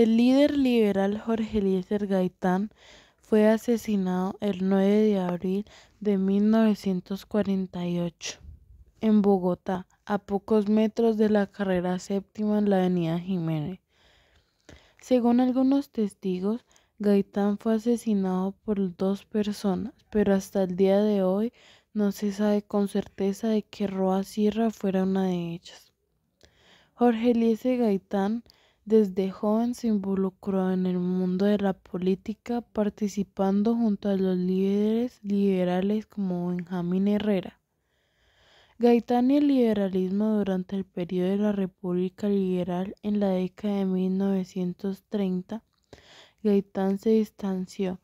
El líder liberal Jorge Eliezer Gaitán fue asesinado el 9 de abril de 1948 en Bogotá, a pocos metros de la carrera séptima en la avenida Jiménez. Según algunos testigos, Gaitán fue asesinado por dos personas, pero hasta el día de hoy no se sabe con certeza de que Roa Sierra fuera una de ellas. Jorge Eliezer Gaitán desde joven se involucró en el mundo de la política, participando junto a los líderes liberales como Benjamín Herrera. Gaitán y el liberalismo durante el periodo de la República Liberal en la década de 1930, Gaitán se distanció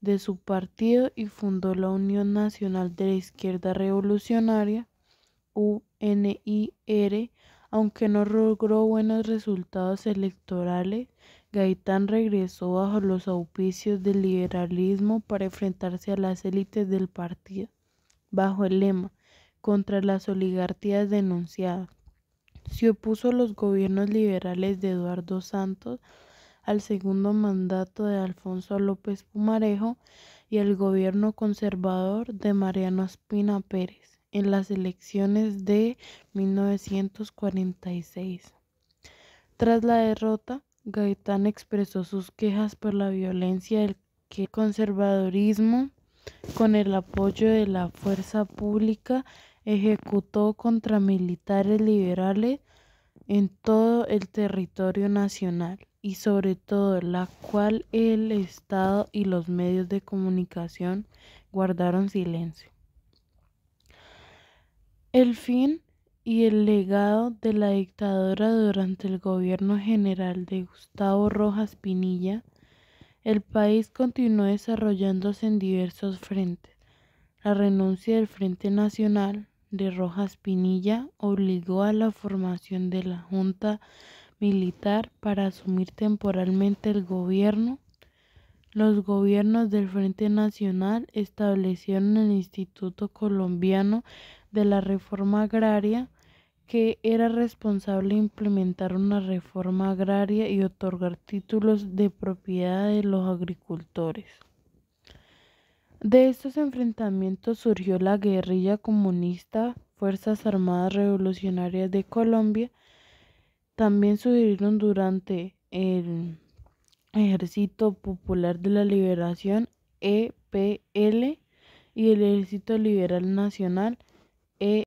de su partido y fundó la Unión Nacional de la Izquierda Revolucionaria, UNIR, aunque no logró buenos resultados electorales, Gaitán regresó bajo los auspicios del liberalismo para enfrentarse a las élites del partido, bajo el lema contra las oligarquías denunciadas. Se opuso a los gobiernos liberales de Eduardo Santos, al segundo mandato de Alfonso López Pumarejo y al gobierno conservador de Mariano Espina Pérez en las elecciones de 1946. Tras la derrota, Gaitán expresó sus quejas por la violencia del conservadurismo, con el apoyo de la fuerza pública ejecutó contra militares liberales en todo el territorio nacional y sobre todo la cual el Estado y los medios de comunicación guardaron silencio. El fin y el legado de la dictadura durante el gobierno general de Gustavo Rojas Pinilla, el país continuó desarrollándose en diversos frentes. La renuncia del Frente Nacional de Rojas Pinilla obligó a la formación de la Junta Militar para asumir temporalmente el gobierno los gobiernos del Frente Nacional establecieron el Instituto Colombiano de la Reforma Agraria, que era responsable de implementar una reforma agraria y otorgar títulos de propiedad de los agricultores. De estos enfrentamientos surgió la guerrilla comunista, Fuerzas Armadas Revolucionarias de Colombia. También surgieron durante el Ejército Popular de la Liberación, EPL, y el Ejército Liberal Nacional, E.